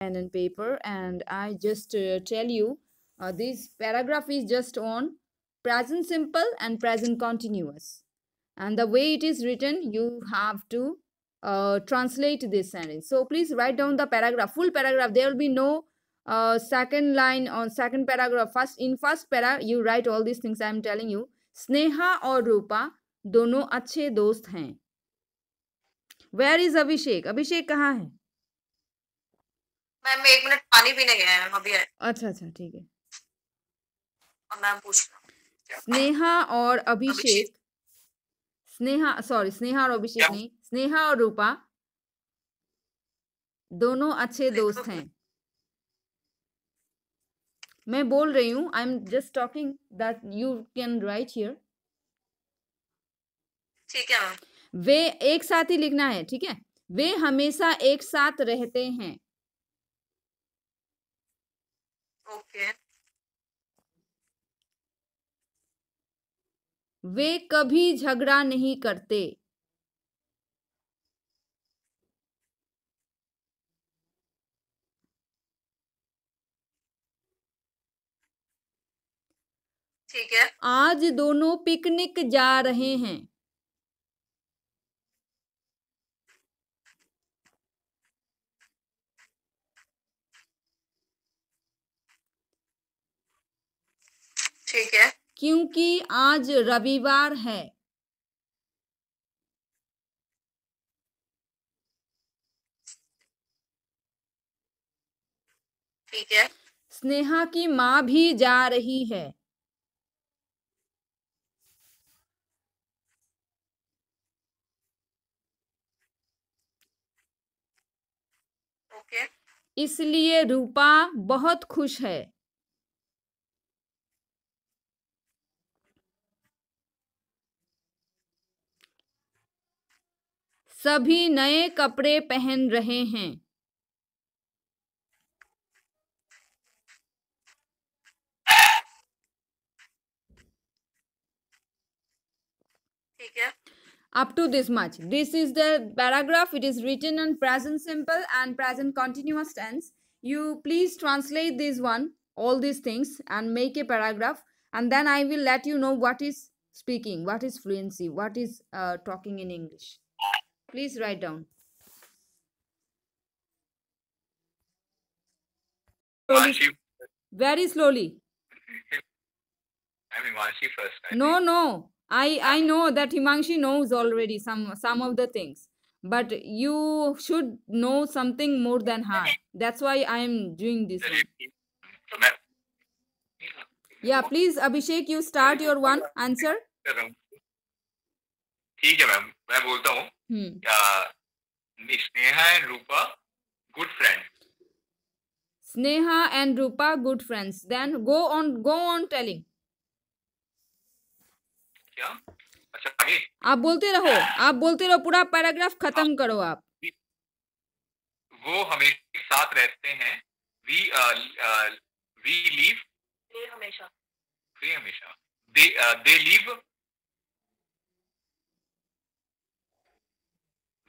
pen and paper and I just uh, tell you uh, this paragraph is just on present simple and present continuous and the way it is written you have to uh, translate this sentence so please write down the paragraph full paragraph there will be no uh, second line on second paragraph first in first para you write all these things i am telling you sneha or rupa dono acche dost hain where is abhishek abhishek kahan hai ma'am एक minute पानी पीने गए हैं अभी आए अच्छा अच्छा ठीक है और मैम पूछ स्नेहा और अभिषेक स्नेहा सॉरी स्नेहा और अभिषेक नहीं स्नेहा और रूपा दोनों अच्छे दोस्त हैं मैं बोल रही हूँ I am just talking that you can write here ठीक है वे एक साथ ही लिखना है ठीक है वे हमेशा एक साथ रहते हैं ओके वे कभी झगड़ा नहीं करते ठीक है आज दोनों पिकनिक जा रहे हैं ठीक है क्योंकि आज रविवार है ठीक है स्नेहा की माँ भी जा रही है इसलिए रूपा बहुत खुश है सभी नए कपड़े पहन रहे हैं up to this much this is the paragraph it is written on present simple and present continuous tense you please translate this one all this things and make a paragraph and then I will let you know what is speaking what is fluency what is talking in English Please write down. Very slowly. first. no, no. I, I know that Himanshi knows already some, some of the things. But you should know something more than her. That's why I am doing this. One. Yeah, please, Abhishek, you start your one answer. ठीक है ma'am मैं बोलता हूँ hmm. Sneha and Rupa good friend Sneha and Rupa good friends then go on go on telling क्या अच्छा आगे आप बोलते रहो आप बोलते रहो पूरा पैराग्राफ खत्म हाँ। करो आप वो हमेशा साथ रहते हैं वी वी लीव हमेशा हमेशा दे दे लीव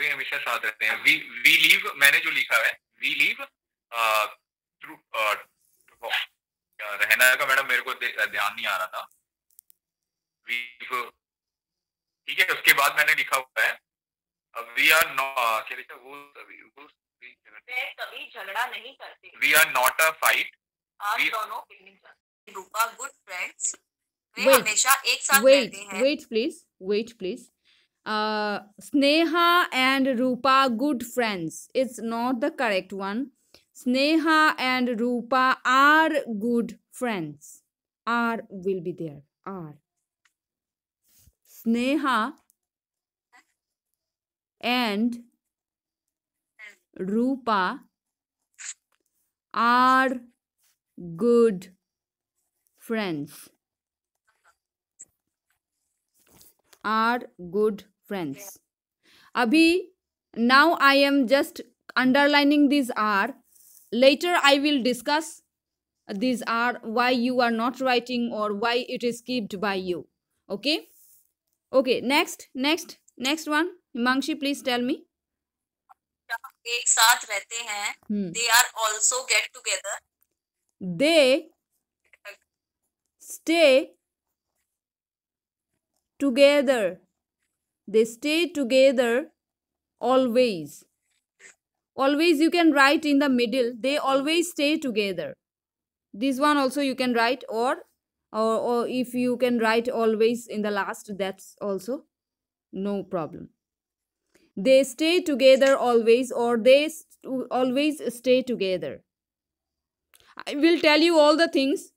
वे हमेशा साथ रहते हैं वी वी लीव मैंने जो लिखा है वी लीव थ्रू रहना का मैडम मेरे को ध्यान नहीं आ रहा था ठीक है उसके बाद मैंने लिखा हुआ है वी आर नॉट वो कभी झगड़ा नहीं करते we are not a fight आप दोनों रूपा गुड फ्रेंड्स वे हमेशा एक साथ रहते हैं wait please wait please Uh, Sneha and Rupa good friends. It's not the correct one. Sneha and Rupa are good friends. Are will be there. Are. Sneha and Rupa are good friends. Are good friends abhi now i am just underlining these are later i will discuss these are why you are not writing or why it is skipped by you okay okay next next next one himanshi please tell me They are also get together. They stay together. They stay together always. Always you can write in the middle. They always stay together. This one also you can write or or, or if you can write always in the last that's also no problem. They stay together always or they st always stay together. I will tell you all the things.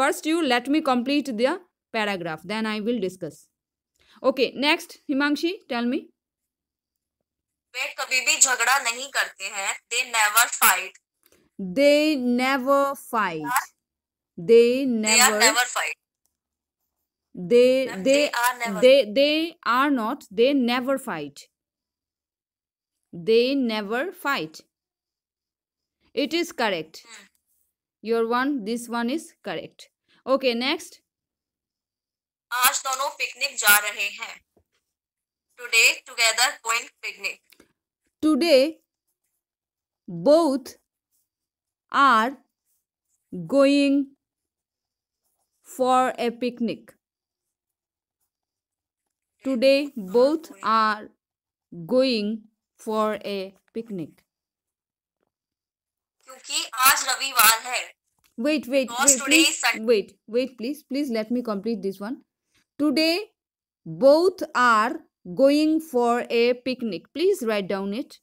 First you let me complete the paragraph then I will discuss. Okay, next, Himanshi tell me. They never fight. They never fight. हैं they never fight they never fight they they never they, they are not they never fight they never fight it is correct hmm. your one this one is correct okay next आज दोनों picnic जा रहे हैं today together going picnic today both are going for a picnic today both are going for a picnic क्योंकि आज रविवार है wait wait wait wait wait please please please let me complete this Today, both are going for a picnic. Please write down it.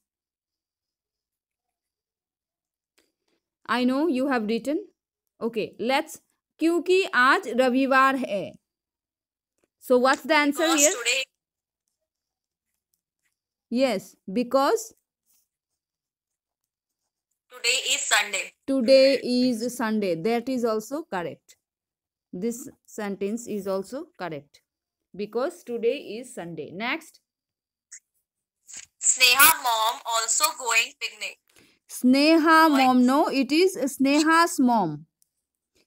I know you have written. Okay, let's. क्योंकि आज रविवार है. So what's the answer because here? Today. Yes, because today is Sunday. Today is Sunday. That is also correct. This sentence is also correct because today is Sunday. Next. Sneha mom also going picnic. Sneha mom. No, it is Sneha's mom.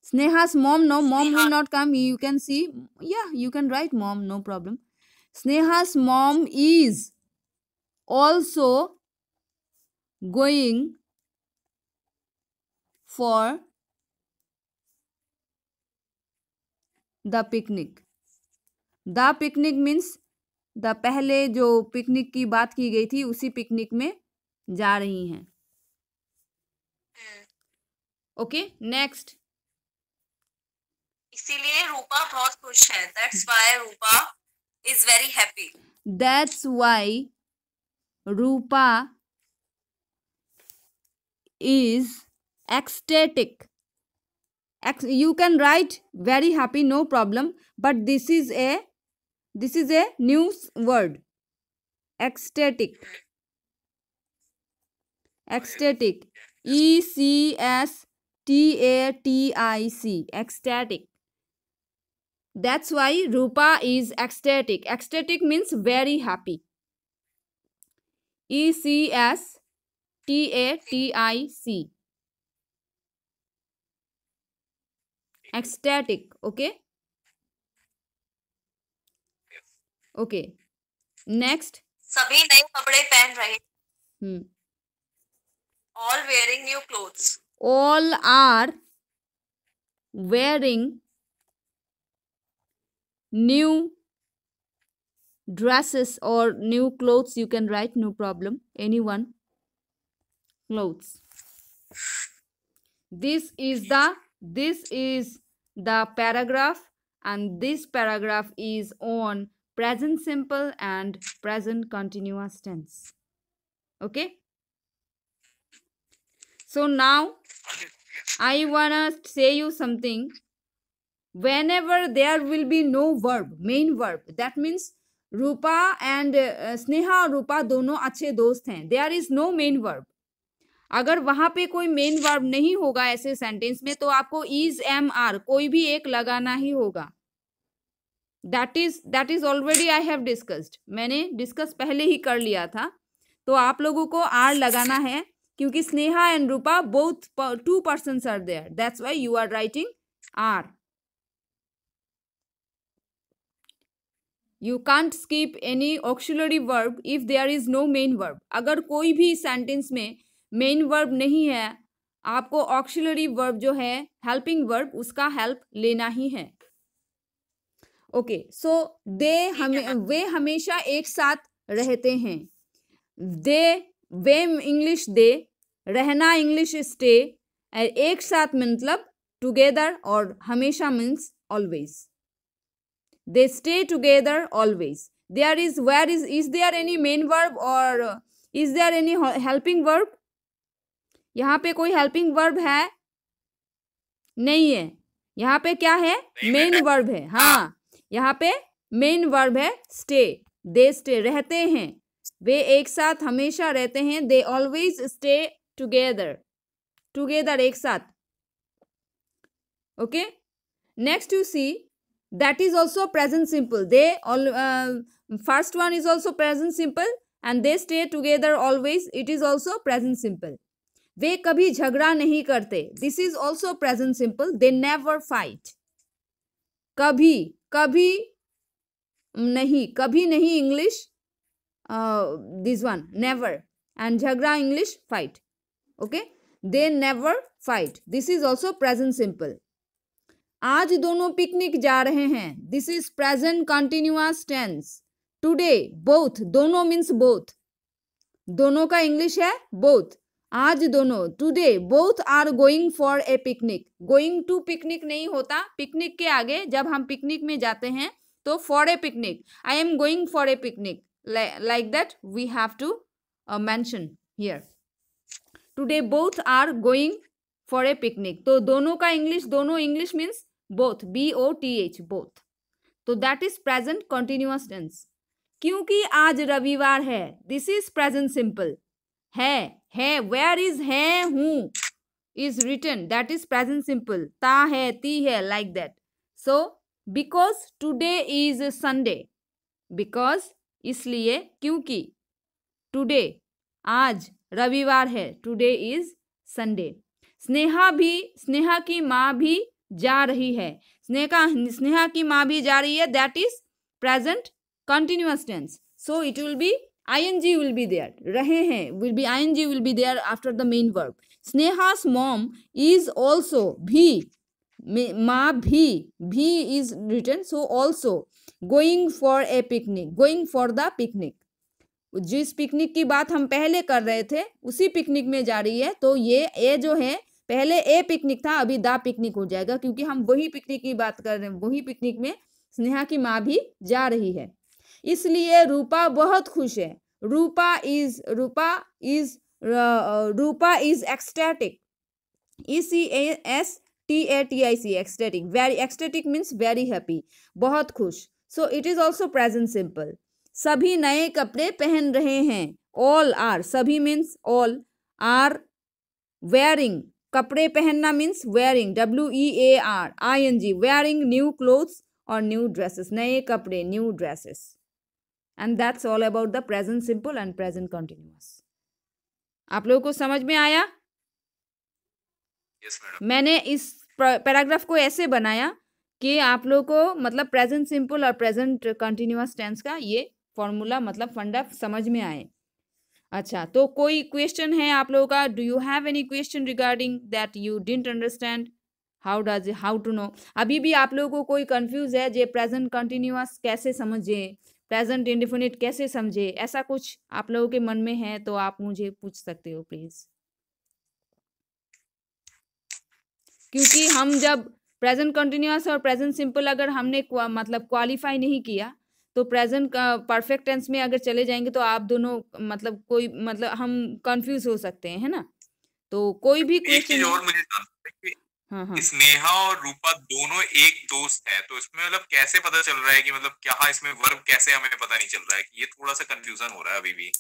Sneha's mom. No, mom Sneha. will not come. You can see. Yeah, you can write mom. No problem. Sneha's mom is also going for the picnic the picnic means the पहले जो picnic की बात की गई थी उसी picnic में जा रही हैं हम्म। ओके नेक्स्ट इसीलिए रूपा बहुत खुश है that's why Rupa is very happy that's why Rupa is ecstatic you can write very happy no problem but this is a this is a new word ecstatic ecstatic e c s t a t i c ecstatic that's why rupa is ecstatic ecstatic means very happy e c s t a t i c ecstatic okay Okay. Next. All wearing new clothes. All are wearing new dresses or new clothes you can write no problem anyone clothes this is the this is the paragraph and this paragraph is on present simple and present continuous tense. Okay. So now I wanna say you something. Whenever there will be no verb, main verb, that means Rupa and uh, Sneha Rupa dono दोनों dost दोस्त There is no main verb. अगर वहां पे कोई main verb नहीं होगा ऐसे sentence में तो आपको इज एम आर कोई भी एक लगाना ही होगा that is that is already I have discussed मैंने डिस्कस पहले ही कर लिया था तो आप लोगों को आर लगाना है क्योंकि Sneha and Rupa both two person are there that's why you are writing are you can't skip any auxiliary verb if there is no main verb अगर कोई भी सेंटेंस में मेन वर्ब नहीं है आपको ऑक्सिलरी वर्ब जो है हेल्पिंग वर्ब उसका हेल्प लेना ही है ओके सो दे हमें वे हमेशा एक साथ रहते हैं दे वे इंग्लिश दे रहना इंग्लिश स्टे एक साथ मतलब टुगेदर और हमेशा means always they stay together always there is where is is there any main verb और is there any helping verb यहाँ पे कोई हेल्पिंग वर्ब है नहीं है यहाँ पे क्या है मेन वर्ब है हाँ यहाँ पे मेन वर्ब है स्टे दे स्टे रहते हैं वे एक साथ हमेशा रहते हैं they always stay together together एक साथ okay next you see that is also present simple they all first one is also present simple and they stay together always it is also present simple वे कभी झगड़ा नहीं करते this is also present simple they never fight कभी कभी नहीं कभी नहीं English this one never and झगड़ा English fight okay they never fight this is also present simple आज दोनों पिकनिक जा रहे हैं this is present continuous tense today both दोनों मीन्स बोथ दोनों का इंग्लिश है बोथ आज दोनों today both are going for a picnic going to picnic नहीं होता पिकनिक के आगे जब हम पिकनिक में जाते हैं तो for a picnic I am going for a picnic like that we have to mention here today both are going for a picnic तो दोनों का इंग्लिश दोनों English means both B O T H both तो that is present continuous tense क्योंकि आज रविवार है this is present simple है है वेयर इज है हूँ is written that is present simple ता है ती है like that so because today is Sunday because इसलिए क्योंकि टुडे आज रविवार है टुडे इज संडे स्नेहा भी स्नेहा की माँ भी जा रही है स्नेहा स्नेहा की माँ भी जा रही है that is present continuous tense so it will be I N G will be there रहे हैं will be I N G will be there after the main verb Sneha's mom is also भी माँ भी भी is written so also going for a picnic going for the picnic जिस picnic की बात हम पहले कर रहे थे उसी पिकनिक में जा रही है तो ये ए जो है पहले ए पिकनिक था अभी द पिकनिक हो जाएगा क्योंकि हम वही पिकनिक की बात कर रहे हैं वही पिकनिक में स्नेहा की माँ भी जा रही है इसलिए रूपा बहुत खुश है Rupa is Rupa is Rupa is ecstatic E C S T A T I C ecstatic very ecstatic means very happy बहुत खुश so it is also present simple सभी नए कपड़े पहन रहे हैं ऑल आर सभी मीन्स ऑल आर वेयरिंग कपड़े पहनना means wearing W E A R I N G wearing new clothes और न्यू ड्रेसेस नए कपड़े new dresses and that's all about the present simple and present continuous आप लोगों को समझ में आया yes, मैंने इस पैराग्राफ को ऐसे बनाया कि आप लोगों को मतलब प्रेजेंट सिंपल और प्रेजेंट कंटिन्यूस टेंस का ये फॉर्मूला मतलब फंडा समझ में आए अच्छा तो कोई क्वेश्चन है आप लोगों का do you have any question regarding that you didn't understand how does how to know अभी भी आप लोगों को कोई कंफ्यूज है जे प्रेजेंट कंटिन्यूस कैसे समझे प्रेजेंट इंडिफिनिट कैसे समझे ऐसा कुछ आप लोगों के मन में है तो आप मुझे पूछ सकते हो प्लीज क्योंकि हम जब प्रेजेंट कंटिन्यूस और प्रेजेंट सिंपल अगर हमने मतलब क्वालिफाई नहीं किया तो प्रेजेंट परफेक्ट टेंस में अगर चले जाएंगे तो आप दोनों मतलब कोई मतलब हम कंफ्यूज हो सकते हैं है ना तो कोई भी क्वेश्चन हाँ, हाँ। स्नेहा और रूपा दोनों एक दोस्त है तो इसमें मतलब कैसे पता चल रहा है कि मतलब क्या इसमें वर्ब कैसे हमें पता नहीं चल रहा है ये थोड़ा सा कंफ्यूजन हो रहा है अभी भी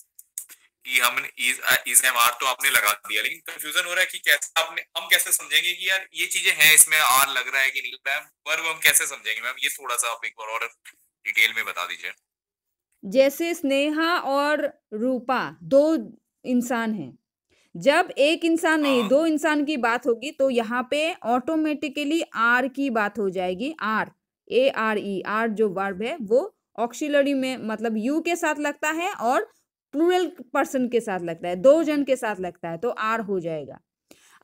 कि हम इज इज एम आर तो आपने लगा दिया लेकिन कंफ्यूजन हो रहा है कि कैसे आपने हम कैसे समझेंगे कि यार ये चीजें हैं इसमें आर लग रहा है कि नहीं लग रहा है वर्ब हम कैसे समझेंगे मैम ये थोड़ा सा आप एक बार और डिटेल में बता दीजिए जैसे स्नेहा और रूपा दो इंसान हैं जब एक इंसान नहीं हाँ। दो इंसान की बात होगी तो यहाँ पे ऑटोमेटिकली आर की बात हो जाएगी are A R E are जो वर्ब है वो ऑक्सिलरी में मतलब यू के साथ लगता है और प्लूरल पर्सन के साथ लगता है दो जन के साथ लगता है तो आर हो जाएगा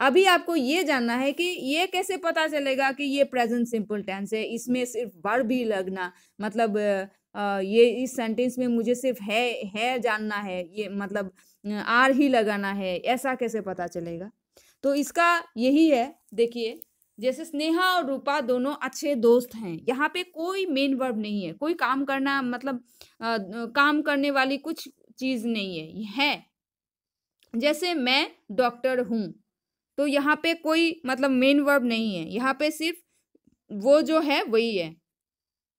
अभी आपको ये जानना है कि ये कैसे पता चलेगा कि ये प्रेजेंट सिंपल टेंस है इसमें सिर्फ वर्ब ही लगना मतलब ये इस सेंटेंस में मुझे सिर्फ है है जानना है ये मतलब आर ही लगाना है ऐसा कैसे पता चलेगा तो इसका यही है देखिए जैसे स्नेहा और रूपा दोनों अच्छे दोस्त हैं यहाँ पे कोई मेन वर्ब नहीं है कोई काम करना मतलब आ, काम करने वाली कुछ चीज़ नहीं है है जैसे मैं डॉक्टर हूँ तो यहाँ पे कोई मतलब मेन वर्ब नहीं है यहाँ पे सिर्फ वो जो है वही है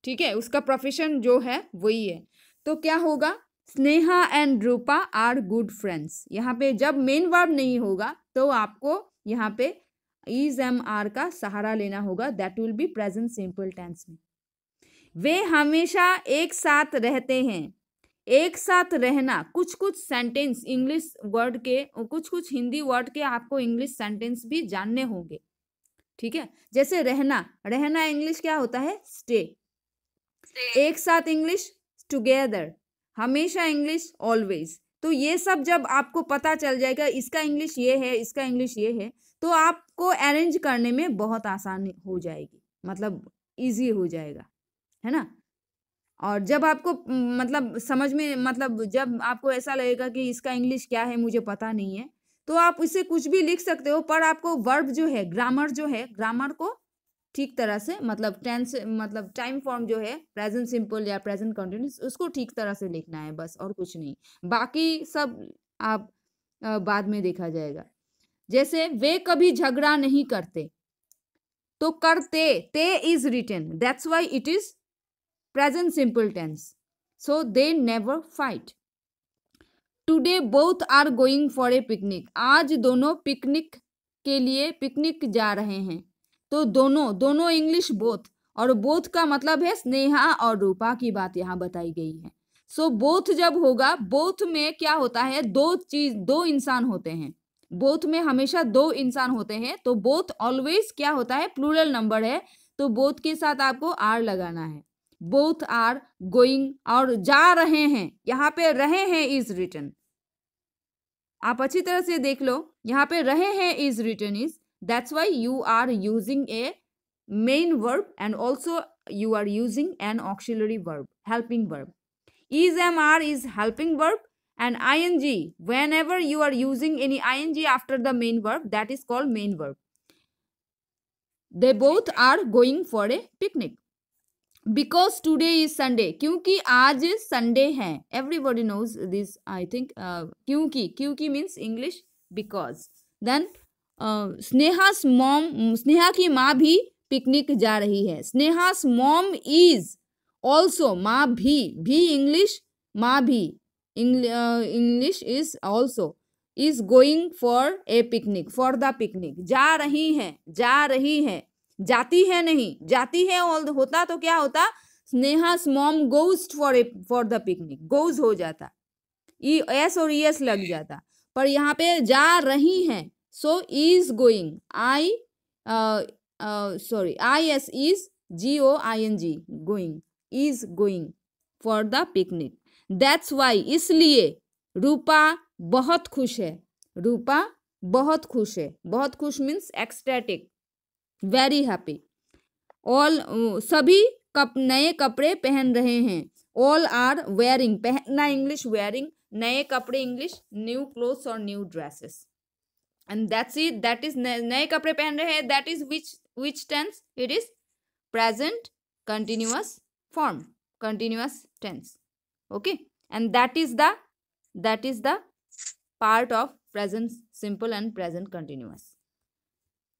ठीक है उसका प्रोफेशन जो है वही है तो क्या होगा Sneha and Rupa are good friends यहाँ पे जब मेन वर्ब नहीं होगा तो आपको यहाँ पे इज एम आर का सहारा लेना होगा that will be present simple tense में वे हमेशा एक साथ रहते हैं एक साथ रहना कुछ कुछ सेंटेंस इंग्लिश वर्ड के कुछ कुछ हिंदी वर्ड के आपको इंग्लिश सेंटेंस भी जानने होंगे ठीक है जैसे रहना रहना इंग्लिश क्या होता है स्टे एक साथ इंग्लिश टुगेदर हमेशा इंग्लिश ऑलवेज तो ये सब जब आपको पता चल जाएगा इसका इंग्लिश ये है इसका इंग्लिश ये है तो आपको अरेंज करने में बहुत आसानी हो जाएगी मतलब इजी हो जाएगा है ना और जब आपको मतलब समझ में मतलब जब आपको ऐसा लगेगा कि इसका इंग्लिश क्या है मुझे पता नहीं है तो आप इसे कुछ भी लिख सकते हो पर आपको वर्ब जो है ग्रामर जो है ग्रामर को ठीक तरह से मतलब टेंस मतलब टाइम फॉर्म जो है प्रेजेंट सिंपल या प्रेजेंट कंटिन्यूस उसको ठीक तरह से लिखना है बस और कुछ नहीं बाकी सब आप बाद में देखा जाएगा जैसे वे कभी झगड़ा नहीं करते तो करते ते is written that's why it is present simple tense so they never fight today both are going for a picnic आज दोनों पिकनिक के लिए पिकनिक जा रहे हैं तो दोनों दोनों इंग्लिश बोथ और बोथ का मतलब है स्नेहा और रूपा की बात यहाँ बताई गई है सो so, बोथ जब होगा बोथ में क्या होता है दो चीज दो इंसान होते हैं बोथ में हमेशा दो इंसान होते हैं तो बोथ ऑलवेज क्या होता है प्लूरल नंबर है तो बोथ के साथ आपको आर लगाना है बोथ आर गोइंग और जा रहे हैं यहाँ पे रहे हैं इज रिटर्न आप अच्छी तरह से देख लो यहाँ पे रहे हैं is written is That's why you are using a main verb and also you are using an auxiliary verb, helping verb. Is am are is helping verb and ing. Whenever you are using any ing after the main verb, that is called main verb. They both are going for a picnic. Because today is Sunday क्योंकि आज Sunday है Everybody knows this. I think क्योंकि uh, क्योंकि means English because. Then. Sneha mom Sneha की माँ भी picnic जा रही है स्नेहा मॉम इज ऑल्सो माँ भी भी इंग्लिश माँ भी English is also is going for a picnic for the picnic जा रही है जा रही है जाती है नहीं जाती है ऑल होता तो क्या होता Sneha mom goes for a for the picnic goes हो जाता ई एस और ई एस लग जाता पर यहाँ पे जा रही हैं so is going I sorry I S is G O I N G going is going for the picnic that's why इसलिए रूपा बहुत खुश है रूपा बहुत खुश है बहुत खुश means ecstatic very happy all सभी कप नए कपड़े पहन रहे हैं ऑल आर वेयरिंग पहनना इंग्लिश वेयरिंग नए कपड़े इंग्लिश न्यू क्लोथ्स और new dresses and that's it that is नए कपड़े पहन रहे हैं that is which which tense it is present continuous form continuous tense okay and that is the that is the part of present simple and present continuous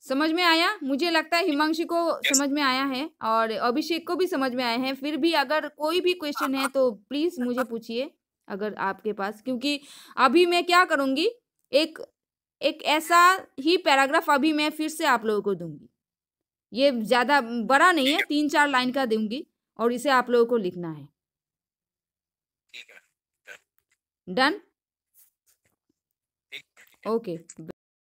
समझ में आया मुझे लगता है हिमांशु को yes. समझ में आया है और अभिषेक को भी समझ में आया है फिर भी अगर कोई भी क्वेश्चन है तो प्लीज मुझे पूछिए अगर आपके पास क्योंकि अभी मैं क्या करूँगी एक एक ऐसा ही पैराग्राफ अभी मैं फिर से आप लोगों को दूंगी ये ज़्यादा बड़ा नहीं है तीन चार लाइन का दूंगी और इसे आप लोगों को लिखना है डन ओके